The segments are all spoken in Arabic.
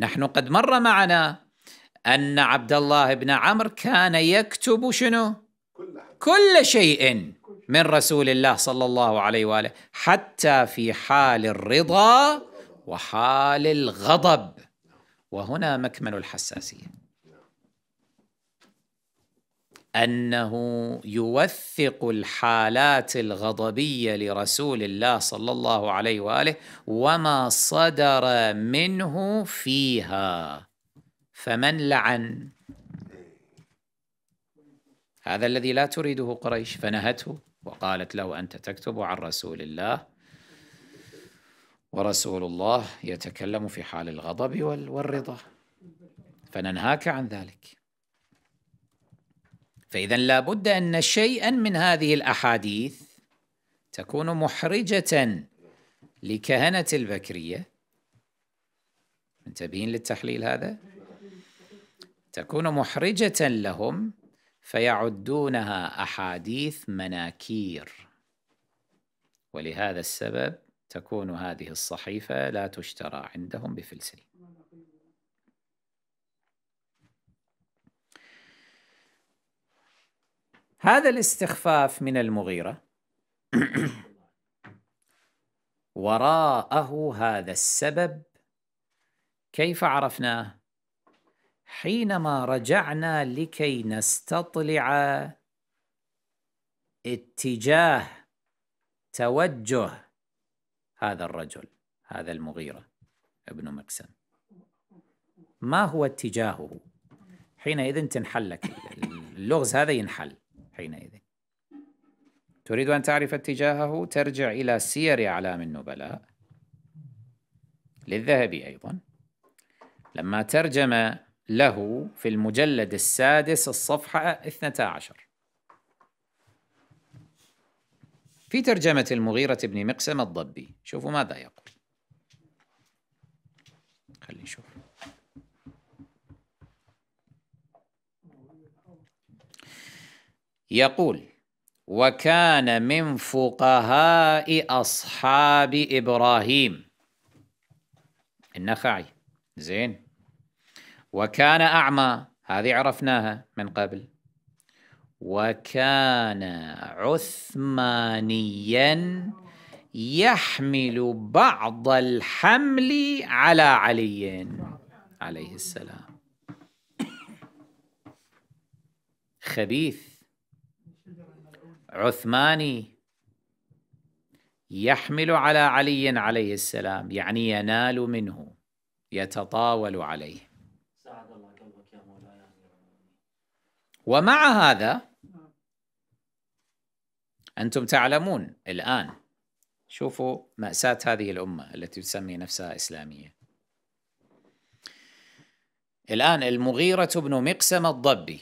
نحن قد مر معنا أن عبد الله بن عمرو كان يكتب شنو؟ كل شيء من رسول الله صلى الله عليه وآله حتى في حال الرضا وحال الغضب وهنا مكمن الحساسيه انه يوثق الحالات الغضبيه لرسول الله صلى الله عليه واله وما صدر منه فيها فمن لعن هذا الذي لا تريده قريش فنهته وقالت له انت تكتب عن رسول الله ورسول الله يتكلم في حال الغضب والرضا فننهاك عن ذلك فإذا لابد أن شيئا من هذه الأحاديث تكون محرجة لكهنة البكرية منتبهين للتحليل هذا؟ تكون محرجة لهم فيعدونها أحاديث مناكير ولهذا السبب تكون هذه الصحيفة لا تشترى عندهم بفلسل هذا الاستخفاف من المغيرة وراءه هذا السبب كيف عرفناه حينما رجعنا لكي نستطلع اتجاه توجه هذا الرجل هذا المغيرة ابن مكسم ما هو اتجاهه حينئذ تنحل لك اللغز هذا ينحل حينئذ تريد أن تعرف اتجاهه ترجع إلى سير أعلام النبلاء للذهبي أيضا لما ترجم له في المجلد السادس الصفحة 12 في ترجمة المغيرة بن مقسم الضبي شوفوا ماذا يقول يقول وكان من فقهاء أصحاب إبراهيم النخعي زين وكان أعمى هذه عرفناها من قبل وكان عثمانيا يحمل بعض الحمل على علي عليه السلام خبيث عثماني يحمل على علي عليه السلام يعني ينال منه يتطاول عليه سعد الله قلبك يا مولاي ومع هذا أنتم تعلمون الآن شوفوا مأساة هذه الأمة التي تسمي نفسها إسلامية الآن المغيرة بن مقسم الضبي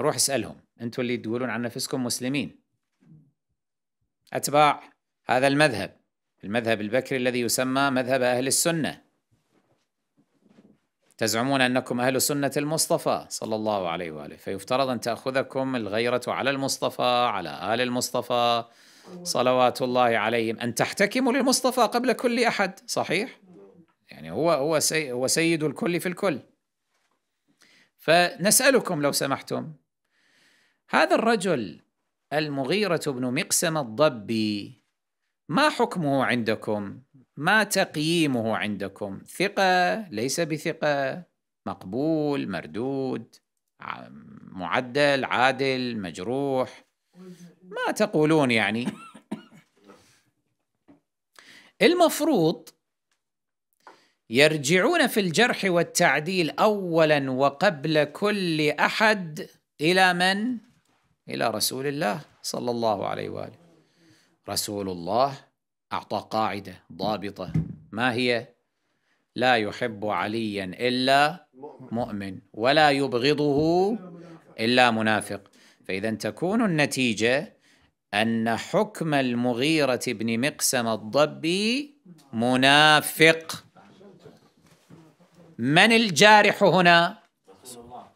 روح اسألهم انتم اللي تقولون عن نفسكم مسلمين اتباع هذا المذهب المذهب البكري الذي يسمى مذهب اهل السنه تزعمون انكم اهل سنه المصطفى صلى الله عليه واله فيفترض ان تاخذكم الغيره على المصطفى على ال المصطفى صلوات الله عليهم ان تحتكموا للمصطفى قبل كل احد صحيح يعني هو هو هو سيد الكل في الكل فنسالكم لو سمحتم هذا الرجل المغيرة بن مقسم الضبي ما حكمه عندكم؟ ما تقييمه عندكم؟ ثقة؟ ليس بثقة؟ مقبول؟ مردود؟ معدل؟ عادل؟ مجروح؟ ما تقولون يعني؟ المفروض يرجعون في الجرح والتعديل اولا وقبل كل احد الى من؟ إلى رسول الله صلى الله عليه وآله رسول الله أعطى قاعدة ضابطة ما هي لا يحب عليا إلا مؤمن ولا يبغضه إلا منافق فإذا تكون النتيجة أن حكم المغيرة بن مقسم الضبي منافق من الجارح هنا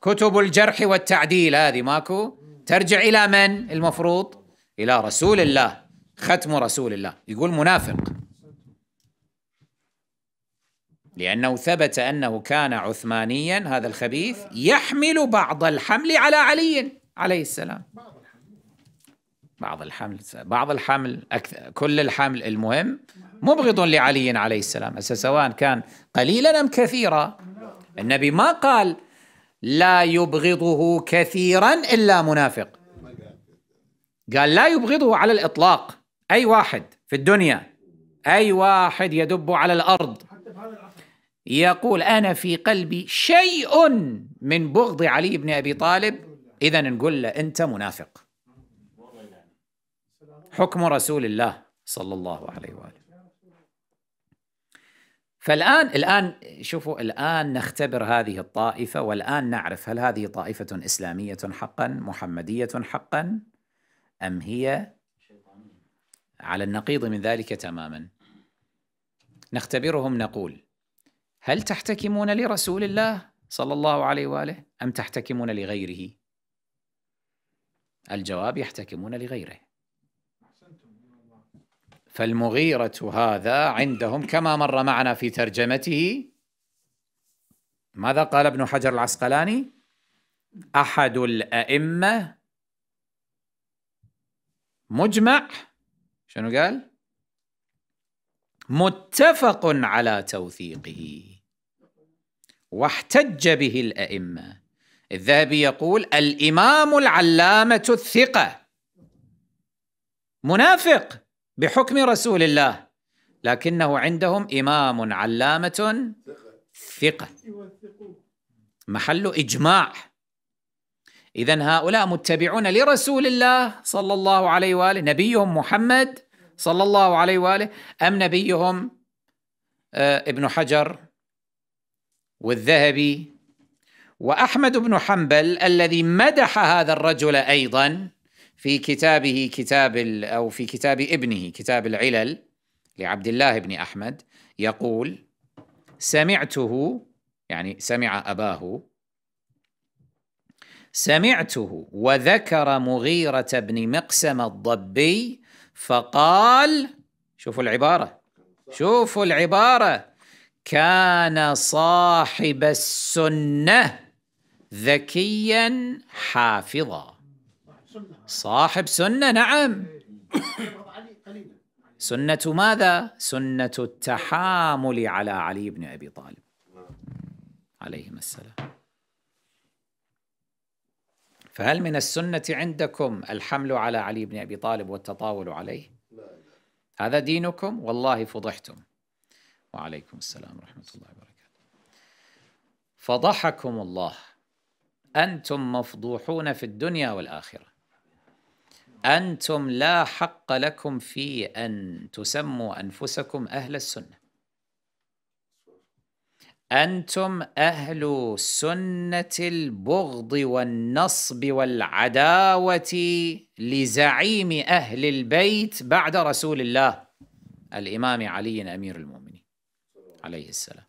كتب الجرح والتعديل هذه ماكو ترجع إلى من المفروض إلى رسول الله ختم رسول الله يقول منافق لأنه ثبت أنه كان عثمانيا هذا الخبيث يحمل بعض الحمل على علي عليه السلام بعض الحمل بعض الحمل أكثر كل الحمل المهم مبغض لعلي عليه السلام سواء كان قليلا أم كثيرا النبي ما قال لا يبغضه كثيرا الا منافق قال لا يبغضه على الاطلاق اي واحد في الدنيا اي واحد يدب على الارض يقول انا في قلبي شيء من بغض علي بن ابي طالب اذا نقول له انت منافق حكم رسول الله صلى الله عليه واله فالآن الآن شوفوا الآن نختبر هذه الطائفة والآن نعرف هل هذه طائفة إسلامية حقا محمدية حقا أم هي على النقيض من ذلك تماما نختبرهم نقول هل تحتكمون لرسول الله صلى الله عليه واله ام تحتكمون لغيره؟ الجواب يحتكمون لغيره فالمغيرة هذا عندهم كما مر معنا في ترجمته ماذا قال ابن حجر العسقلاني؟ أحد الأئمة مجمع شنو قال؟ متفق على توثيقه واحتج به الأئمة الذهبي يقول الإمام العلامة الثقة منافق بحكم رسول الله لكنه عندهم إمام علامة ثقة محل إجماع إذا هؤلاء متبعون لرسول الله صلى الله عليه وآله نبيهم محمد صلى الله عليه وآله أم نبيهم آه، ابن حجر والذهبي وأحمد بن حنبل الذي مدح هذا الرجل أيضا في كتابه كتاب او في كتاب ابنه كتاب العلل لعبد الله بن احمد يقول سمعته يعني سمع اباه سمعته وذكر مغيره بن مقسم الضبي فقال شوفوا العباره شوفوا العباره كان صاحب السنه ذكيا حافظا صاحب سنة نعم سنة ماذا؟ سنة التحامل على علي بن أبي طالب عليهما السلام فهل من السنة عندكم الحمل على علي بن أبي طالب والتطاول عليه؟ هذا دينكم؟ والله فضحتم وعليكم السلام ورحمة الله وبركاته فضحكم الله أنتم مفضوحون في الدنيا والآخرة أنتم لا حق لكم في أن تسموا أنفسكم أهل السنة أنتم أهل سنة البغض والنصب والعداوة لزعيم أهل البيت بعد رسول الله الإمام علي أمير المؤمنين عليه السلام